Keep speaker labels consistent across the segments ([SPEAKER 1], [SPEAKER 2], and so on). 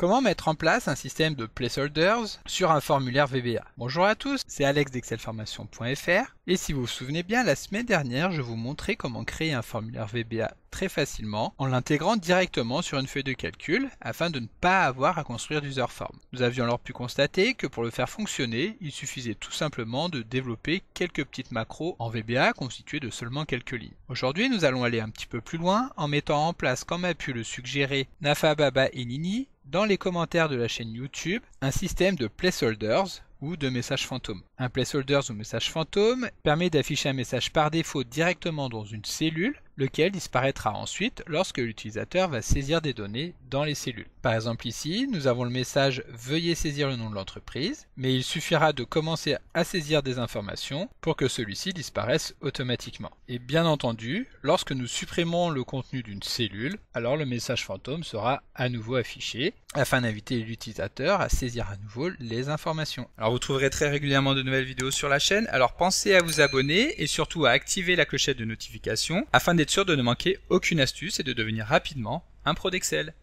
[SPEAKER 1] Comment mettre en place un système de placeholders sur un formulaire VBA Bonjour à tous, c'est Alex d'excelformation.fr et si vous vous souvenez bien, la semaine dernière, je vous montrais comment créer un formulaire VBA très facilement en l'intégrant directement sur une feuille de calcul afin de ne pas avoir à construire form. Nous avions alors pu constater que pour le faire fonctionner, il suffisait tout simplement de développer quelques petites macros en VBA constituées de seulement quelques lignes. Aujourd'hui, nous allons aller un petit peu plus loin en mettant en place, comme a pu le suggérer Nafa Baba et Nini, dans les commentaires de la chaîne YouTube un système de placeholders ou de messages fantômes. Un placeholders ou message fantôme permet d'afficher un message par défaut directement dans une cellule lequel disparaîtra ensuite lorsque l'utilisateur va saisir des données dans les cellules. Par exemple ici, nous avons le message Veuillez saisir le nom de l'entreprise, mais il suffira de commencer à saisir des informations pour que celui-ci disparaisse automatiquement. Et bien entendu, lorsque nous supprimons le contenu d'une cellule, alors le message fantôme sera à nouveau affiché afin d'inviter l'utilisateur à saisir à nouveau les informations. Alors vous trouverez très régulièrement de nouvelles vidéos sur la chaîne, alors pensez à vous abonner et surtout à activer la clochette de notification afin d'être sûr de ne manquer aucune astuce et de devenir rapidement un pro d'Excel.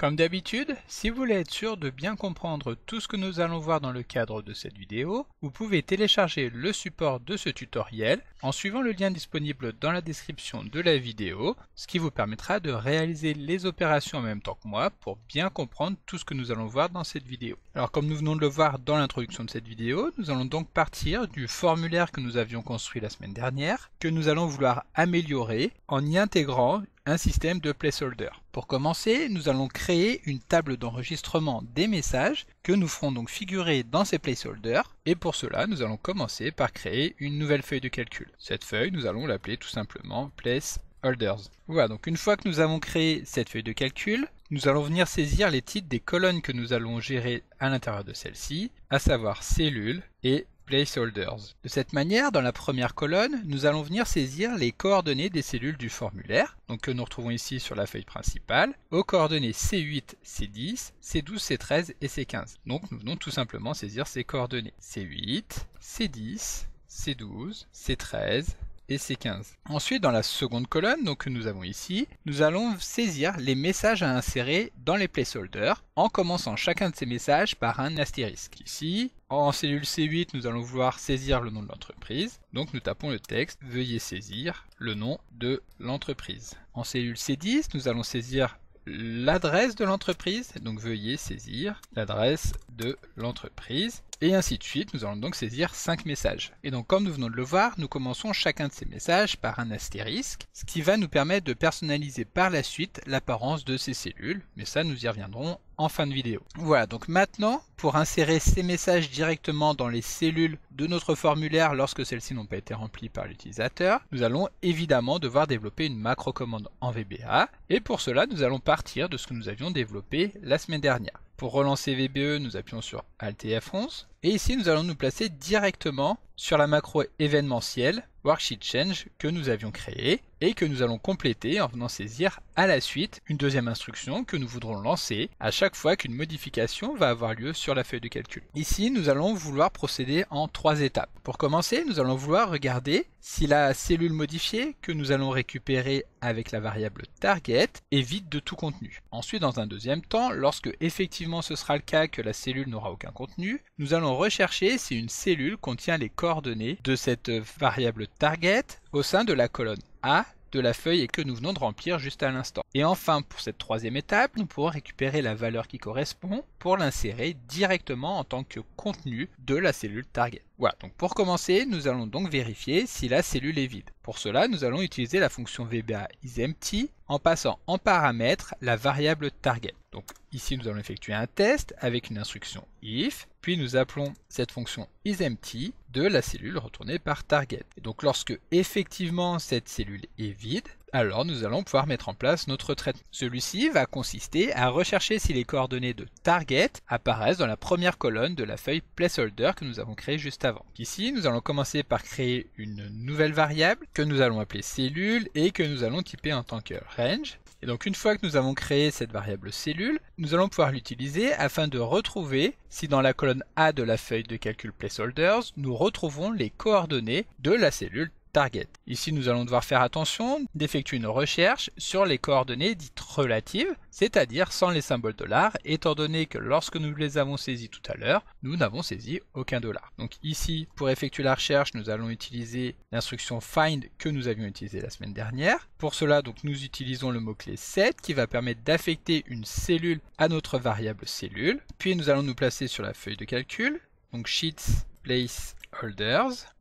[SPEAKER 1] Comme d'habitude, si vous voulez être sûr de bien comprendre tout ce que nous allons voir dans le cadre de cette vidéo, vous pouvez télécharger le support de ce tutoriel en suivant le lien disponible dans la description de la vidéo, ce qui vous permettra de réaliser les opérations en même temps que moi pour bien comprendre tout ce que nous allons voir dans cette vidéo. Alors comme nous venons de le voir dans l'introduction de cette vidéo, nous allons donc partir du formulaire que nous avions construit la semaine dernière, que nous allons vouloir améliorer en y intégrant un système de placeholder. Pour commencer, nous allons créer une table d'enregistrement des messages que nous ferons donc figurer dans ces placeholders. Et pour cela, nous allons commencer par créer une nouvelle feuille de calcul. Cette feuille, nous allons l'appeler tout simplement placeholders. Voilà, donc une fois que nous avons créé cette feuille de calcul, nous allons venir saisir les titres des colonnes que nous allons gérer à l'intérieur de celle-ci, à savoir cellules et de cette manière, dans la première colonne, nous allons venir saisir les coordonnées des cellules du formulaire, donc que nous retrouvons ici sur la feuille principale, aux coordonnées C8, C10, C12, C13 et C15. Donc nous venons tout simplement saisir ces coordonnées. C8, C10, C12, C13, C15. Ensuite, dans la seconde colonne donc, que nous avons ici, nous allons saisir les messages à insérer dans les placeholders en commençant chacun de ces messages par un astérisque. Ici, en cellule C8, nous allons vouloir saisir le nom de l'entreprise. Donc nous tapons le texte « Veuillez saisir le nom de l'entreprise ». En cellule C10, nous allons saisir l'adresse de l'entreprise. Donc veuillez saisir l'adresse de l'entreprise. Et ainsi de suite, nous allons donc saisir 5 messages. Et donc comme nous venons de le voir, nous commençons chacun de ces messages par un astérisque, ce qui va nous permettre de personnaliser par la suite l'apparence de ces cellules, mais ça nous y reviendrons en fin de vidéo. Voilà, donc maintenant, pour insérer ces messages directement dans les cellules de notre formulaire lorsque celles-ci n'ont pas été remplies par l'utilisateur, nous allons évidemment devoir développer une macro commande en VBA, et pour cela, nous allons partir de ce que nous avions développé la semaine dernière. Pour relancer VBE, nous appuyons sur Alt F11, et ici, nous allons nous placer directement sur la macro événementielle Worksheet Change que nous avions créée et que nous allons compléter en venant saisir à la suite une deuxième instruction que nous voudrons lancer à chaque fois qu'une modification va avoir lieu sur la feuille de calcul. Ici, nous allons vouloir procéder en trois étapes. Pour commencer, nous allons vouloir regarder si la cellule modifiée que nous allons récupérer avec la variable target est vide de tout contenu. Ensuite, dans un deuxième temps, lorsque effectivement ce sera le cas que la cellule n'aura aucun contenu, nous allons rechercher si une cellule contient les coordonnées de cette variable target au sein de la colonne A de la feuille et que nous venons de remplir juste à l'instant. Et enfin, pour cette troisième étape, nous pourrons récupérer la valeur qui correspond pour l'insérer directement en tant que contenu de la cellule target donc pour commencer, nous allons donc vérifier si la cellule est vide. Pour cela, nous allons utiliser la fonction VBA isEmpty en passant en paramètre la variable target. Donc ici, nous allons effectuer un test avec une instruction if, puis nous appelons cette fonction isEmpty de la cellule retournée par target. Et donc lorsque effectivement cette cellule est vide, alors nous allons pouvoir mettre en place notre traitement. Celui-ci va consister à rechercher si les coordonnées de target apparaissent dans la première colonne de la feuille placeholder que nous avons créée juste avant. Ici, nous allons commencer par créer une nouvelle variable que nous allons appeler cellule et que nous allons typer en tant que range. Et donc une fois que nous avons créé cette variable cellule, nous allons pouvoir l'utiliser afin de retrouver si dans la colonne A de la feuille de calcul placeholders, nous retrouvons les coordonnées de la cellule target. Ici, nous allons devoir faire attention d'effectuer une recherche sur les coordonnées dites relatives, c'est-à-dire sans les symboles dollars, étant donné que lorsque nous les avons saisis tout à l'heure, nous n'avons saisi aucun dollar. Donc ici, pour effectuer la recherche, nous allons utiliser l'instruction find que nous avions utilisée la semaine dernière. Pour cela, donc, nous utilisons le mot-clé set qui va permettre d'affecter une cellule à notre variable cellule. Puis nous allons nous placer sur la feuille de calcul, donc sheets place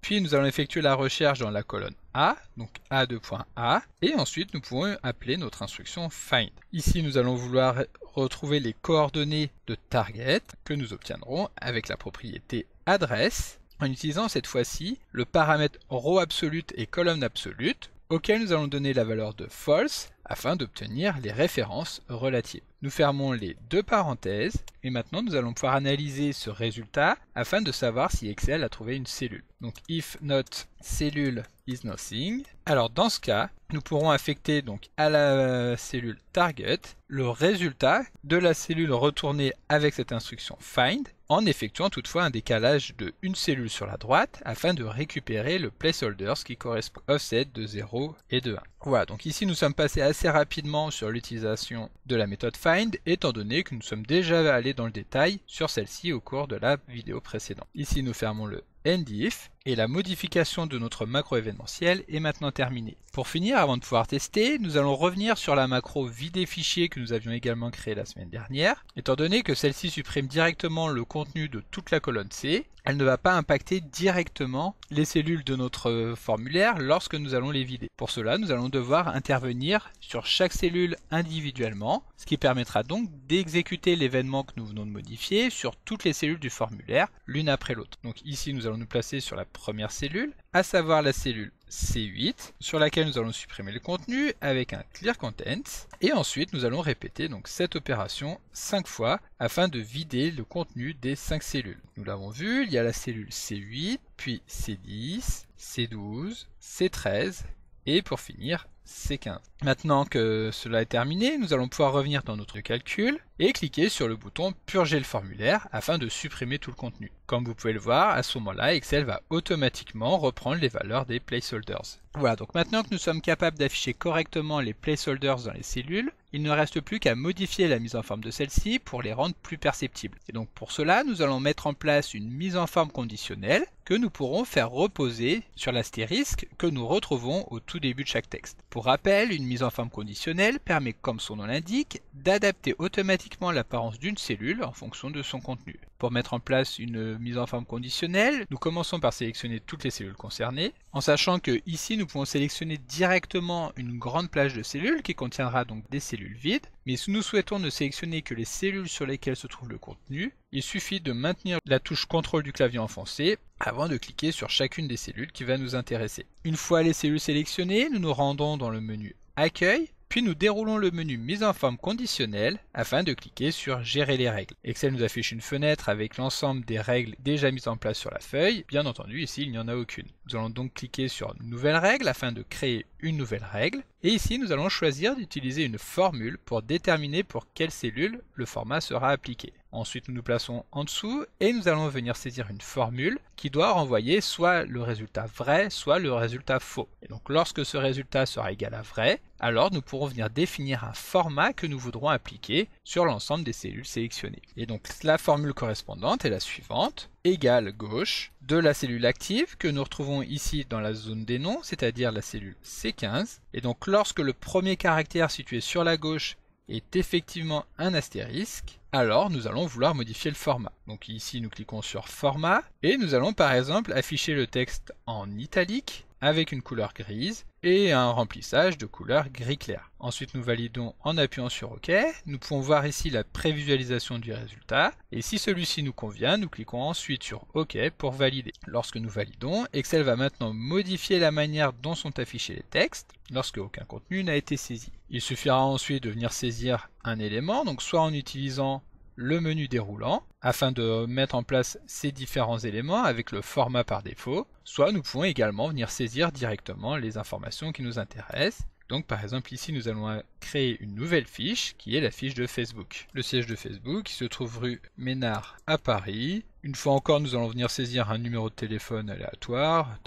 [SPEAKER 1] puis nous allons effectuer la recherche dans la colonne A, donc A2.A, et ensuite nous pouvons appeler notre instruction find. Ici nous allons vouloir retrouver les coordonnées de target que nous obtiendrons avec la propriété adresse en utilisant cette fois-ci le paramètre row absolute et colonne absolute auquel nous allons donner la valeur de false afin d'obtenir les références relatives. Nous fermons les deux parenthèses et maintenant nous allons pouvoir analyser ce résultat afin de savoir si Excel a trouvé une cellule. Donc if not cellule is nothing. Alors dans ce cas, nous pourrons affecter donc à la cellule target le résultat de la cellule retournée avec cette instruction find en effectuant toutefois un décalage de une cellule sur la droite afin de récupérer le placeholder, qui correspond offset de 0 et de 1. Voilà, donc ici nous sommes passés assez rapidement sur l'utilisation de la méthode find, étant donné que nous sommes déjà allés dans le détail sur celle-ci au cours de la vidéo précédente. Ici nous fermons le et la modification de notre macro événementiel est maintenant terminée. Pour finir, avant de pouvoir tester, nous allons revenir sur la macro vider fichier que nous avions également créée la semaine dernière. Étant donné que celle-ci supprime directement le contenu de toute la colonne C, elle ne va pas impacter directement les cellules de notre euh, formulaire lorsque nous allons les vider. Pour cela, nous allons devoir intervenir sur chaque cellule individuellement, ce qui permettra donc d'exécuter l'événement que nous venons de modifier sur toutes les cellules du formulaire, l'une après l'autre. Donc ici, nous allons nous placer sur la première cellule, à savoir la cellule C8, sur laquelle nous allons supprimer le contenu avec un clear content, et ensuite nous allons répéter donc cette opération 5 fois afin de vider le contenu des 5 cellules. Nous l'avons vu, il y a la cellule C8, puis C10, C12, C13, et pour finir c'est 15 Maintenant que cela est terminé, nous allons pouvoir revenir dans notre calcul et cliquer sur le bouton purger le formulaire afin de supprimer tout le contenu. Comme vous pouvez le voir, à ce moment-là, Excel va automatiquement reprendre les valeurs des placeholders. Voilà, donc maintenant que nous sommes capables d'afficher correctement les placeholders dans les cellules, il ne reste plus qu'à modifier la mise en forme de celles-ci pour les rendre plus perceptibles. Et donc pour cela, nous allons mettre en place une mise en forme conditionnelle que nous pourrons faire reposer sur l'astérisque que nous retrouvons au tout début de chaque texte. Pour rappel, une mise en forme conditionnelle permet, comme son nom l'indique, d'adapter automatiquement l'apparence d'une cellule en fonction de son contenu. Pour mettre en place une mise en forme conditionnelle, nous commençons par sélectionner toutes les cellules concernées, en sachant que ici nous pouvons sélectionner directement une grande plage de cellules qui contiendra donc des cellules vides, mais si nous souhaitons ne sélectionner que les cellules sur lesquelles se trouve le contenu, il suffit de maintenir la touche contrôle du clavier enfoncé avant de cliquer sur chacune des cellules qui va nous intéresser. Une fois les cellules sélectionnées, nous nous rendons dans le menu Accueil puis nous déroulons le menu Mise en forme conditionnelle afin de cliquer sur Gérer les règles. Excel nous affiche une fenêtre avec l'ensemble des règles déjà mises en place sur la feuille. Bien entendu, ici, il n'y en a aucune. Nous allons donc cliquer sur Nouvelle règle afin de créer une nouvelle règle. Et ici, nous allons choisir d'utiliser une formule pour déterminer pour quelle cellule le format sera appliqué. Ensuite, nous nous plaçons en dessous et nous allons venir saisir une formule qui doit renvoyer soit le résultat vrai, soit le résultat faux. Et donc, lorsque ce résultat sera égal à vrai, alors nous pourrons venir définir un format que nous voudrons appliquer sur l'ensemble des cellules sélectionnées. Et donc la formule correspondante est la suivante, égale gauche de la cellule active que nous retrouvons ici dans la zone des noms, c'est-à-dire la cellule C15. Et donc lorsque le premier caractère situé sur la gauche est effectivement un astérisque, alors nous allons vouloir modifier le format. Donc ici nous cliquons sur format et nous allons par exemple afficher le texte en italique avec une couleur grise et un remplissage de couleur gris clair. Ensuite, nous validons en appuyant sur OK. Nous pouvons voir ici la prévisualisation du résultat. Et si celui-ci nous convient, nous cliquons ensuite sur OK pour valider. Lorsque nous validons, Excel va maintenant modifier la manière dont sont affichés les textes lorsque aucun contenu n'a été saisi. Il suffira ensuite de venir saisir un élément, donc soit en utilisant le menu déroulant afin de mettre en place ces différents éléments avec le format par défaut, soit nous pouvons également venir saisir directement les informations qui nous intéressent. Donc par exemple ici nous allons créer une nouvelle fiche qui est la fiche de Facebook. Le siège de Facebook se trouve rue Ménard à Paris. Une fois encore nous allons venir saisir un numéro de téléphone aléatoire,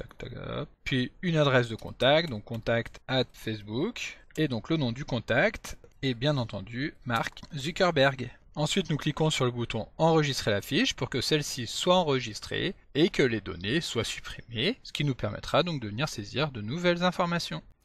[SPEAKER 1] puis une adresse de contact, donc contact at Facebook, et donc le nom du contact, est bien entendu Mark Zuckerberg. Ensuite, nous cliquons sur le bouton Enregistrer la fiche pour que celle-ci soit enregistrée et que les données soient supprimées, ce qui nous permettra donc de venir saisir de nouvelles informations.